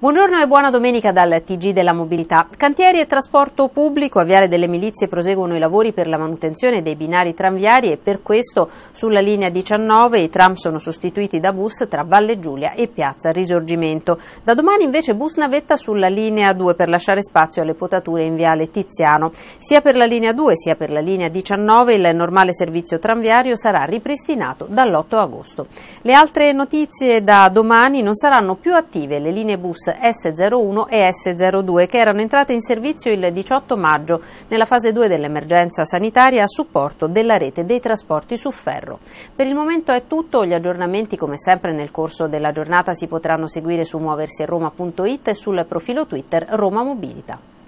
Buongiorno e buona domenica dal TG della Mobilità. Cantieri e trasporto pubblico a Viale delle Milizie proseguono i lavori per la manutenzione dei binari tranviari e per questo sulla linea 19 i tram sono sostituiti da bus tra Valle Giulia e Piazza Risorgimento. Da domani invece bus navetta sulla linea 2 per lasciare spazio alle potature in Viale Tiziano. Sia per la linea 2 sia per la linea 19 il normale servizio tranviario sarà ripristinato dall'8 agosto. Le altre notizie da domani non saranno più attive le linee bus S01 e S02 che erano entrate in servizio il 18 maggio nella fase 2 dell'emergenza sanitaria a supporto della rete dei trasporti su ferro. Per il momento è tutto, gli aggiornamenti come sempre nel corso della giornata si potranno seguire su muoversieroma.it e sul profilo Twitter Roma Mobilita.